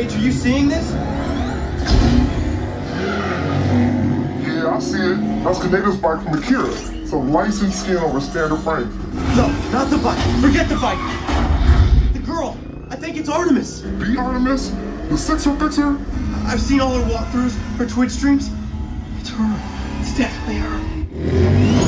H, are you seeing this? Yeah, I see it. That's Kaneda's bike from Akira. It's a licensed skin over standard frame. No, not the bike. Forget the bike. The girl. I think it's Artemis. The Artemis? The Sixer Fixer? I've seen all her walkthroughs, her Twitch streams. It's her. It's definitely her.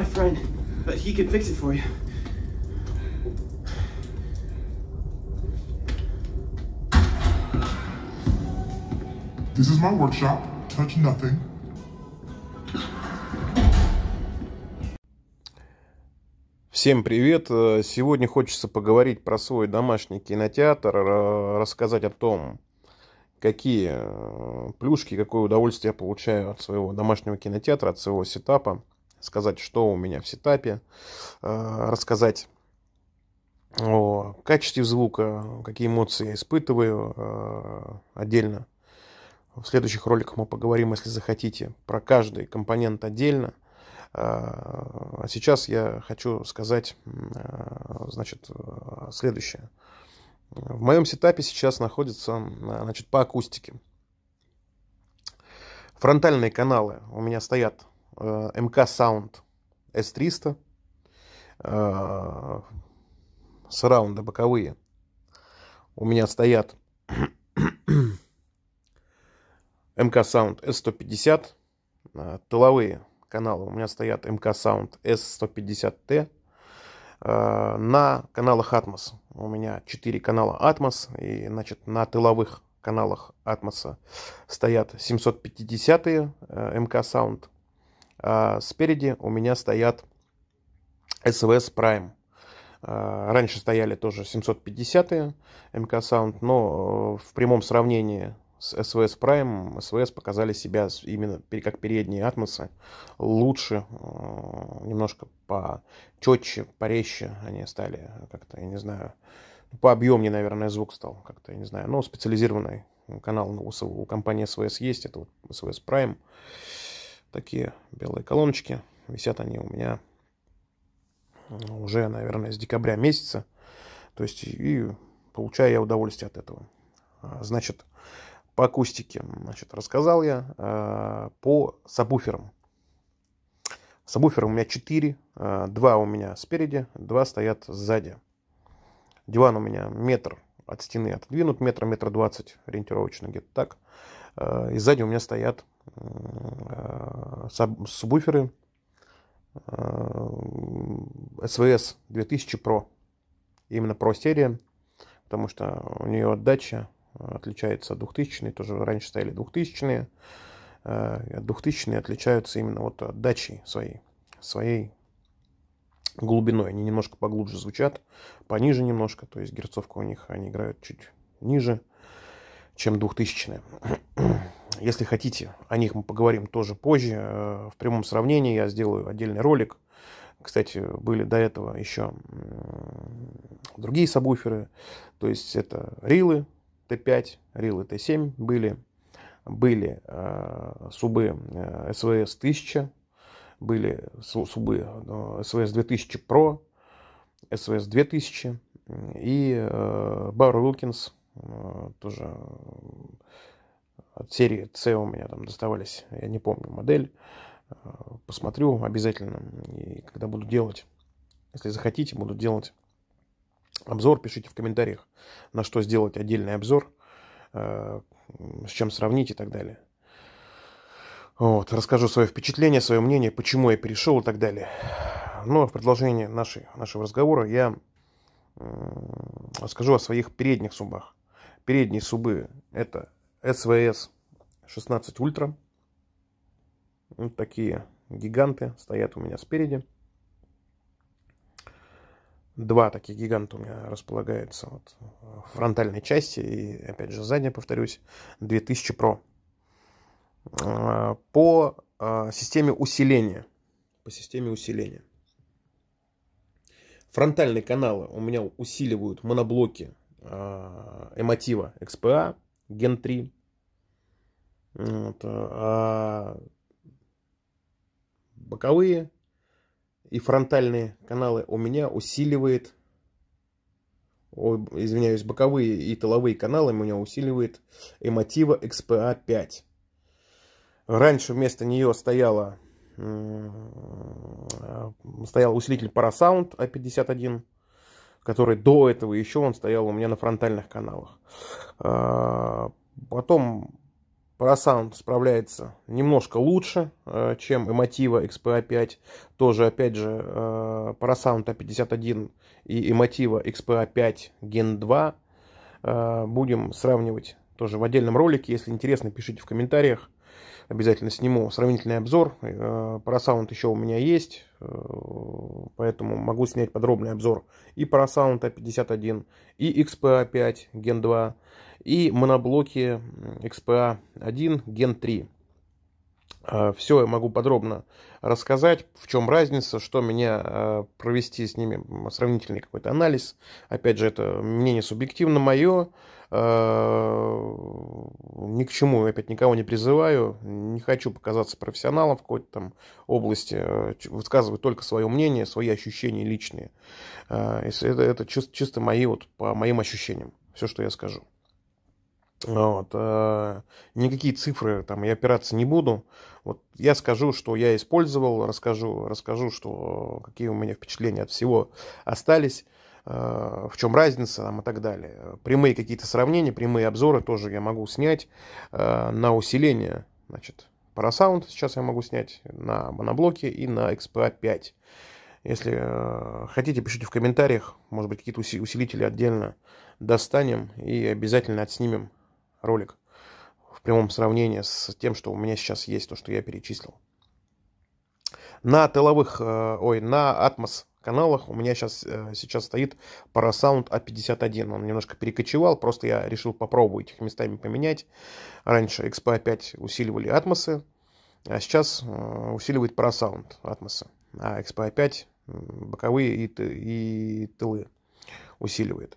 my friend, but he can fix it for you. This is my workshop. Touch nothing. Всем привет! Э, сегодня хочется поговорить про свой домашний кинотеатр, рассказать о том, какие э, плюшки, какое удовольствие я получаю от своего домашнего кинотеатра, от своего сетапа сказать, что у меня в сетапе, э, рассказать о качестве звука, какие эмоции я испытываю э, отдельно. В следующих роликах мы поговорим, если захотите, про каждый компонент отдельно. Э, а сейчас я хочу сказать, значит, следующее. В моем сетапе сейчас находится, значит, по акустике. Фронтальные каналы у меня стоят Э, МК Sound S300, сараунды э, боковые у меня стоят МК Sound S150, э, тыловые каналы у меня стоят МК Sound S150T, на каналах Atmos у меня 4 канала Atmos, и значит на тыловых каналах Atmos стоят 750 МК Sound а, спереди у меня стоят SVS Prime. А, раньше стояли тоже 750-е МК эм Sound, но э, в прямом сравнении с SVS Prime SVS показали себя именно как передние атмосы лучше, э, немножко по четче, порезче они стали как-то, я не знаю, ну, по объемнее, наверное, звук стал как-то, я не знаю, но специализированный канал у, у компании SVS есть, это вот SVS Prime такие белые колоночки. Висят они у меня уже, наверное, с декабря месяца. То есть и получаю я удовольствие от этого. А, значит, по акустике. Значит, рассказал я а, по сабвуферам. Сабвуферов у меня 4. Э, 2 у меня спереди, 2 стоят сзади. Диван у меня метр от стены отодвинут, метр, метр двадцать, ориентировочно где-то так. Э, и сзади у меня стоят э, сабвуферы СВС 2000 Pro. Именно Pro серия, потому что у нее отдача отличается от 2000 тоже раньше стояли 2000 э, от 2000 отличаются именно вот отдачей своей, своей глубиной. Они немножко поглубже звучат, пониже немножко, то есть герцовка у них, они играют чуть ниже чем 2000-е. Если хотите, о них мы поговорим тоже позже. Э, в прямом сравнении я сделаю отдельный ролик. Кстати, были до этого еще другие сабвуферы. То есть это рилы Т5, рилы Т7 были. Были э, субы СВС э, 1000, были субы СВС 2000 Pro, СВС 2000 и э, Бар Wilkins Э, тоже э, от серии C у меня там доставались, я не помню модель. Э, посмотрю обязательно. И когда буду делать, если захотите, буду делать обзор, пишите в комментариях, на что сделать отдельный обзор, с чем сравнить и так далее. Вот, расскажу свое впечатление, свое мнение, почему я перешел и так далее. Но ну, а в продолжении нашей, нашего разговора я расскажу о своих передних зубах передние субы это СВС 16 Ультра. Вот такие гиганты стоят у меня спереди. Два таких гиганта у меня располагаются вот в фронтальной части. И опять же задняя, повторюсь, 2000 Pro. А, по а, системе усиления. По системе усиления. Фронтальные каналы у меня усиливают моноблоки Э, эмотива XPA Gen 3. Вот, а боковые и фронтальные каналы у меня усиливает, ой, извиняюсь, боковые и тыловые каналы у меня усиливает эмотива XPA 5. Раньше вместо нее стояла, э, стоял усилитель ParaSound A51. А который до этого еще он стоял у меня на фронтальных каналах. А, потом Парасаунд справляется немножко лучше, э, чем Эмотива XPA5. Тоже, опять же, э, Парасаунд A51 а и Эмотива XPA5 Gen 2. Э, будем сравнивать тоже в отдельном ролике. Если интересно, пишите в комментариях. Обязательно сниму сравнительный обзор. Э, про саунд еще у меня есть, э, поэтому могу снять подробный обзор и про саунд A51, а и XPA5 Gen 2, и моноблоки XPA1 Gen 3. А, все я могу подробно рассказать, в чем разница, что меня а, провести с ними сравнительный какой-то анализ. Опять же, это мнение субъективно мое, а, ни к чему, опять никого не призываю, не хочу показаться профессионалом в какой-то там области, высказываю только свое мнение, свои ощущения личные. Это, это чисто, чисто мои, вот, по моим ощущениям, все, что я скажу. А, вот. А, никакие цифры там я опираться не буду. Вот я скажу, что я использовал, расскажу, расскажу, что какие у меня впечатления от всего остались, а, в чем разница там, и так далее. Прямые какие-то сравнения, прямые обзоры тоже я могу снять на усиление. Значит, Parasaunt сейчас я могу снять на моноблоке и на XPA5. Если хотите, пишите в комментариях. Может быть, какие-то усилители отдельно достанем и обязательно отснимем ролик в прямом сравнении с тем, что у меня сейчас есть, то, что я перечислил. На тыловых, э, ой, на Atmos каналах у меня сейчас, э, сейчас стоит Parasound A51. А Он немножко перекочевал, просто я решил попробовать их местами поменять. Раньше XP5 усиливали атмосы, а сейчас э, усиливает Parasound атмосы. А XP5 боковые и, и тылы усиливает.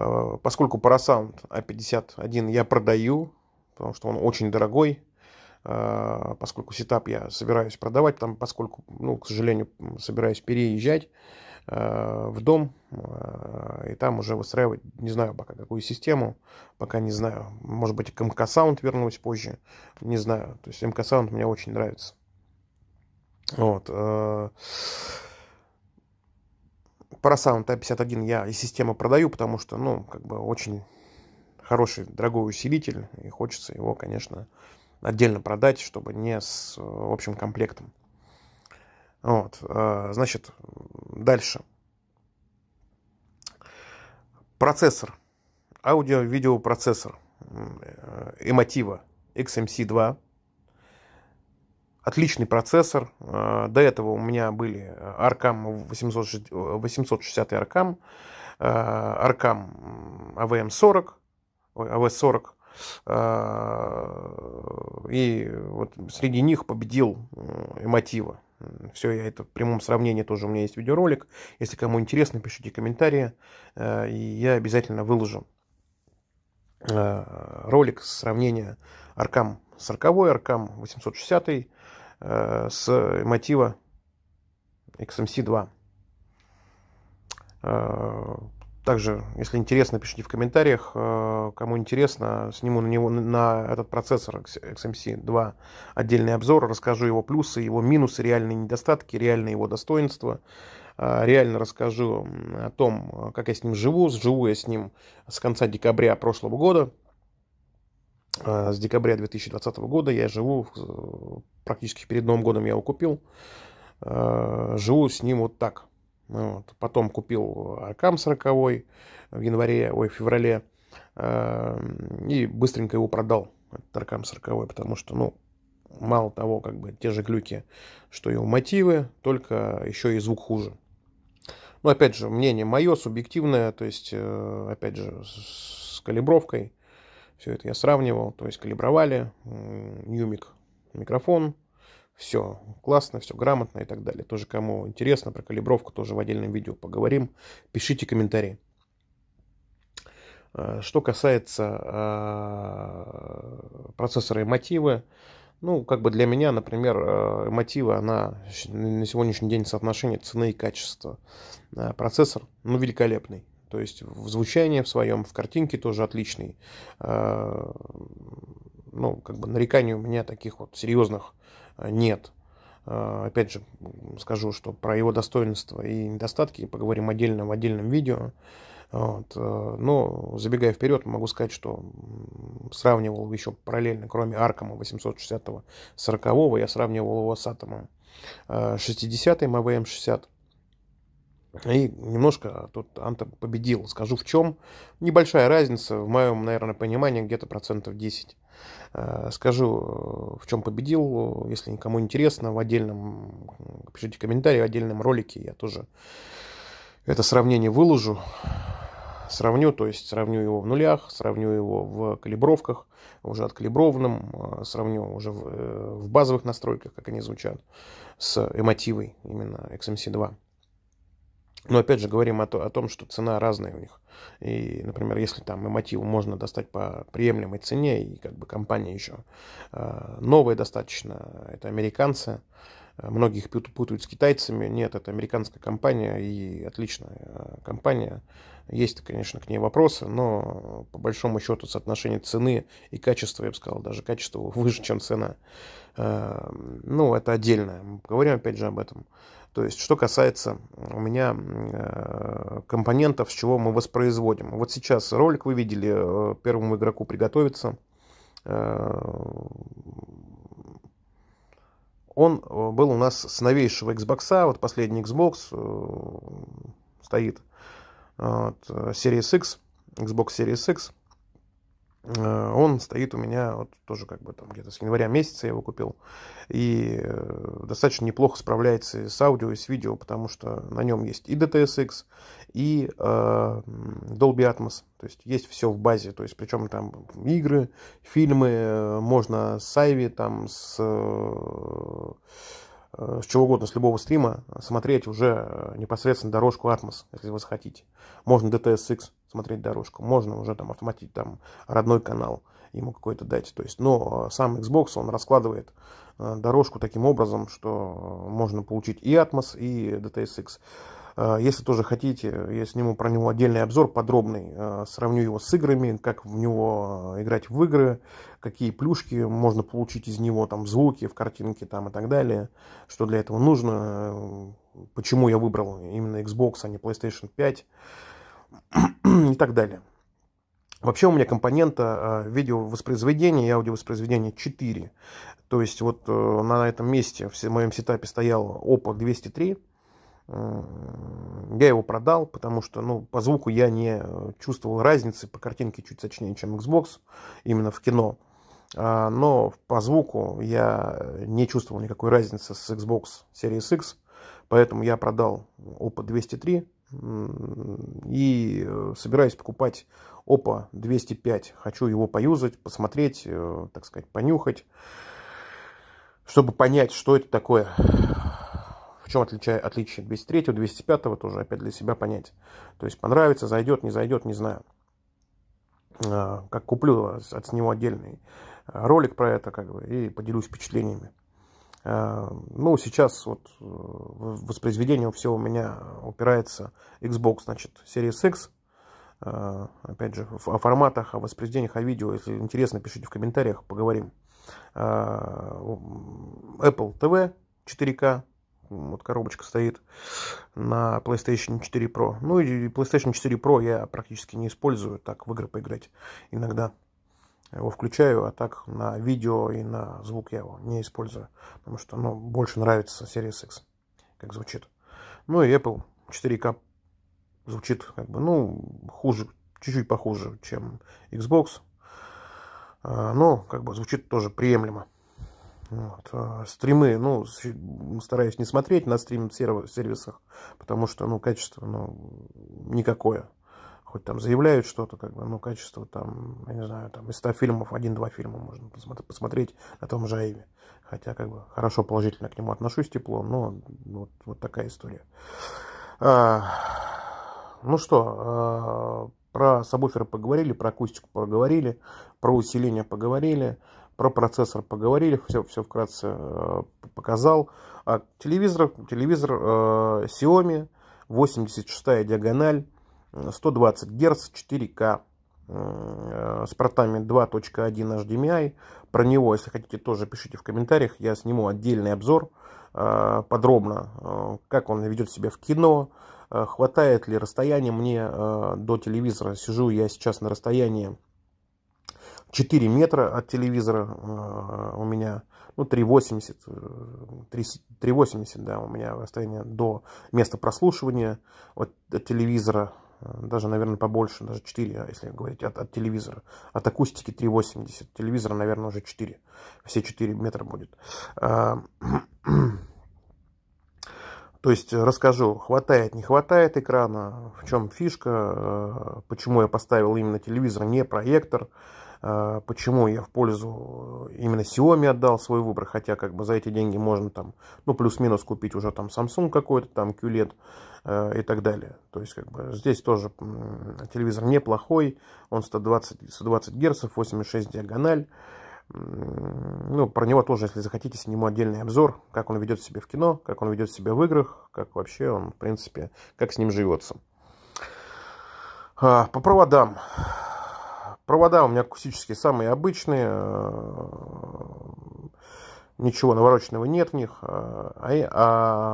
Э, поскольку Parasound a 51 я продаю, потому что он очень дорогой, э, поскольку сетап я собираюсь продавать, там, поскольку, ну, к сожалению, собираюсь переезжать э, в дом и там уже выстраивать, не знаю пока какую систему, пока не знаю, может быть к МК Саунд вернусь позже, не знаю, то есть МК Саунд мне очень нравится. Вот. Парасаун Т-51 я из системы продаю, потому что, ну, как бы очень хороший, дорогой усилитель, и хочется его, конечно, отдельно продать, чтобы не с э, общим комплектом. Вот, э, значит, дальше. Процессор. Аудио-видеопроцессор. Эмотива XMC2 отличный процессор. Э, до этого у меня были Arkham 860, 860 Arkham, Arkham AVM40, AV40, и вот среди них победил э, Эмотива. Все я это в прямом сравнении тоже у меня есть видеоролик. Если кому интересно, пишите комментарии, э, и я обязательно выложу ролик сравнения Аркам 40 Аркам 860 Э, с мотива XMC2. Э, также, если интересно, пишите в комментариях, э, кому интересно, сниму на него на этот процессор XMC2 отдельный обзор, расскажу его плюсы, его минусы, реальные недостатки, реальные его достоинства. Реально расскажу о том, как я с ним живу. Живу я с ним с конца декабря прошлого года. А, с декабря 2020 года я живу, э, практически перед Новым годом я его купил. Э, живу с ним вот так. Ну вот. Потом купил Аркам 40 в январе, ой, в феврале. Э, и быстренько его продал, этот Аркам 40 потому что, ну, мало того, как бы те же глюки, что и у мотивы, только еще и звук хуже. Но ну, опять же, мнение мое субъективное, то есть, опять же, с калибровкой все это я сравнивал, то есть калибровали, Юмик микрофон, все классно, все грамотно и так далее. Тоже кому интересно, про калибровку тоже в отдельном видео поговорим. Пишите комментарии. А, что касается а, процессора и мотивы, ну, как бы для меня, например, а, мотива, она на сегодняшний день соотношение цены и качества. Процессор, ну, великолепный. То есть в звучании в своем, в картинке тоже отличный. А, ну, как бы нареканий у меня таких вот серьезных а, нет. А, опять же, скажу, что про его достоинства и недостатки поговорим отдельно в отдельном видео. Вот. Но забегая вперед, могу сказать, что сравнивал еще параллельно, кроме Аркома 860-го 40 я сравнивал его с Атомом 60-м МВМ 60 и немножко тут Анта победил. Скажу в чем. Небольшая разница, в моем, наверное, понимании, где-то процентов 10. Э, скажу, э, в чем победил. Если никому интересно, в отдельном, пишите комментарии, в отдельном ролике я тоже это сравнение выложу. Сравню, то есть сравню его в нулях, сравню его в калибровках, уже откалиброванном, э, сравню уже в, в базовых настройках, как они звучат, с эмотивой именно XMC2. Но опять же говорим о, то, о том, что цена разная у них. И, например, если там эмотиву можно достать по приемлемой цене, и как бы компания еще э, а, новая достаточно, это американцы, а, многих путают с китайцами. Нет, это американская компания и отличная а, компания. Есть, конечно, к ней вопросы, но по большому счету соотношение цены и качества, я бы сказал, даже качество выше, чем цена. Ну, это отдельное. Мы поговорим опять же об этом. То есть, что касается у меня э, компонентов, с чего мы воспроизводим. Вот сейчас ролик вы видели, э, первому игроку приготовиться. Э, он был у нас с новейшего Xbox, вот последний Xbox стоит, вот, Series X, Xbox Series X. Э, он стоит у меня вот тоже как бы там где-то с января месяца я его купил. И э, достаточно неплохо справляется с аудио и с видео, потому что на нем есть и DTSX, и э, Dolby Atmos. То есть есть все в базе. То есть причем там игры, фильмы, э, можно с Айви, там с... Э, с чего угодно, с любого стрима, смотреть уже непосредственно дорожку Atmos, если вы захотите. Можно DTSX, смотреть дорожку. Можно уже там автоматить там родной канал ему какой-то дать. То есть, но а, сам Xbox, он раскладывает а, дорожку таким образом, что а, можно получить и Atmos, и DTSX. Если тоже хотите, я сниму про него отдельный обзор подробный, сравню его с играми, как в него играть в игры, какие плюшки можно получить из него, там, звуки в картинке там, и так далее, что для этого нужно, почему я выбрал именно Xbox, а не PlayStation 5 и так далее. Вообще у меня компонента а, видеовоспроизведения и аудиовоспроизведения 4. То есть вот э, на этом месте в моем сетапе стоял OPPO 203. Я его продал, потому что ну, по звуку я не э, чувствовал разницы, по картинке чуть сочнее, чем Xbox, именно в кино. А, но по звуку я не чувствовал никакой разницы с Xbox Series X, поэтому я продал OPPO 203 и э, собираюсь покупать Oppo 205. Хочу его поюзать, посмотреть, э, так сказать, понюхать, чтобы понять, что это такое. В чем отличие, отличие 203, 205 тоже опять для себя понять. То есть понравится, зайдет, не зайдет, не знаю. А, как куплю а, от него отдельный э, ролик про это, как бы, и поделюсь впечатлениями. Эм, ну, сейчас вот э, воспроизведение всего у меня упирается Xbox, значит, Series X. Э, опять же, о форматах, о воспроизведениях, о видео, если интересно, пишите в комментариях, поговорим. Э, Apple TV 4K, вот коробочка стоит на PlayStation 4 Pro. Ну и PlayStation 4 Pro я практически не использую, так в игры поиграть иногда его включаю, а так на видео и на звук я его не использую, потому что ну, больше нравится Series X, как звучит. Ну и Apple 4K звучит как бы, ну, хуже, чуть-чуть похуже, чем Xbox, а, но как бы звучит тоже приемлемо. Вот. А, стримы, ну, стараюсь не смотреть на стрим-сервисах, потому что, ну, качество, ну, никакое хоть там заявляют что-то, как бы, ну, качество там, я не знаю, там из 100 фильмов, один-два фильма можно посмотреть, о том же Айве. Хотя, как бы, хорошо положительно к нему отношусь, тепло, но вот, вот такая история. А, ну что, а, про сабвуферы поговорили, про акустику поговорили, про усиление поговорили, про процессор поговорили, все, все вкратце э, показал. А телевизор, телевизор э, Xiaomi, 86 диагональ, 120 Гц, 4К с портами 2.1 HDMI. Эм Про него, если хотите, тоже пишите в комментариях. Я сниму отдельный обзор э, подробно, э, как он ведет себя в кино, э, хватает ли расстояние мне до телевизора. Сижу я сейчас на расстоянии 4 метра от телевизора у меня, ну, 3,80, 3,80, да, у меня расстояние до места прослушивания от телевизора Э, даже, наверное, побольше, даже 4, а, если говорить от, от телевизора. От акустики 3,80, телевизора, наверное, уже 4, все 4 метра будет. Э, то есть расскажу, хватает, не хватает экрана, в чем фишка, э, почему я поставил именно телевизор, не проектор, а, почему я в пользу э, именно Xiaomi отдал свой выбор, хотя как бы за эти деньги можно там, ну, плюс-минус купить уже там Samsung какой-то, там QLED э, и так далее. То есть как бы здесь тоже телевизор неплохой, он 120, 120 Гц, 86 диагональ. Ну, про него тоже, если захотите, сниму отдельный обзор, как он ведет себя в кино, как он ведет себя в играх, как вообще он, в принципе, как с ним живется. А, по проводам. Провода у меня акустические самые обычные. Э, ничего навороченного нет в них. А, а,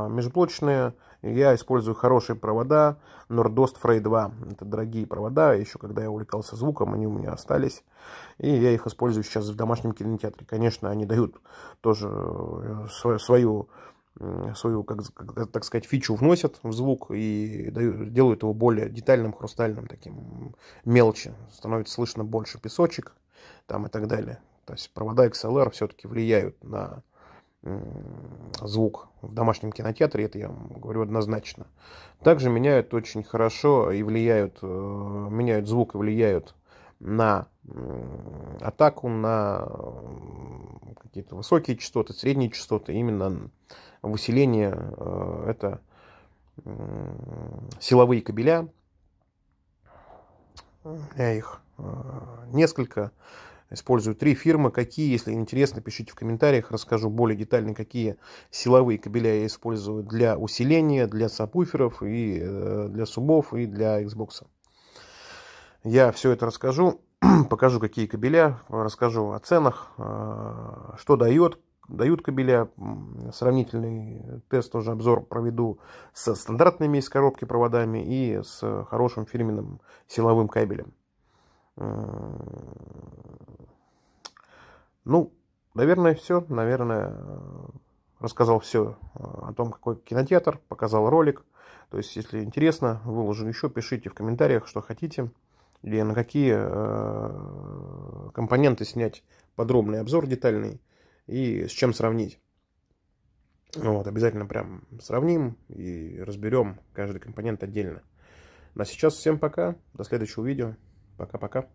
а межблочные я использую хорошие провода Nordost Frey 2. Это дорогие провода. Еще когда я увлекался звуком, они у меня остались. И я их использую сейчас в домашнем кинотеатре. Конечно, они дают тоже э, свою свою, как, так сказать, фичу вносят в звук и дают, делают его более детальным, хрустальным, таким мелче. Становится слышно больше песочек там и так далее. То есть провода XLR все-таки влияют на звук в домашнем кинотеатре, это я говорю однозначно. Также меняют очень хорошо и влияют, э, меняют звук и влияют на атаку на какие-то высокие частоты, средние частоты, именно выселение э, это силовые кабеля. Я их э, несколько использую три фирмы. Какие, если интересно, пишите в комментариях, расскажу более детально, какие силовые кабеля я использую для усиления, для сабвуферов, и э, для субов и для Xbox. Я все это расскажу, покажу, какие кабеля, расскажу о ценах, а, что дает, дают кабеля. Сравнительный тест, тоже обзор проведу со стандартными из коробки проводами и с хорошим фирменным силовым кабелем. Ну, наверное, все. Наверное, рассказал все о том, какой кинотеатр, показал ролик. То есть, если интересно, выложу еще, пишите в комментариях, что хотите или на какие э, компоненты снять подробный обзор детальный и с чем сравнить. Вот, обязательно прям сравним и разберем каждый компонент отдельно. На сейчас всем пока, до следующего видео, пока-пока.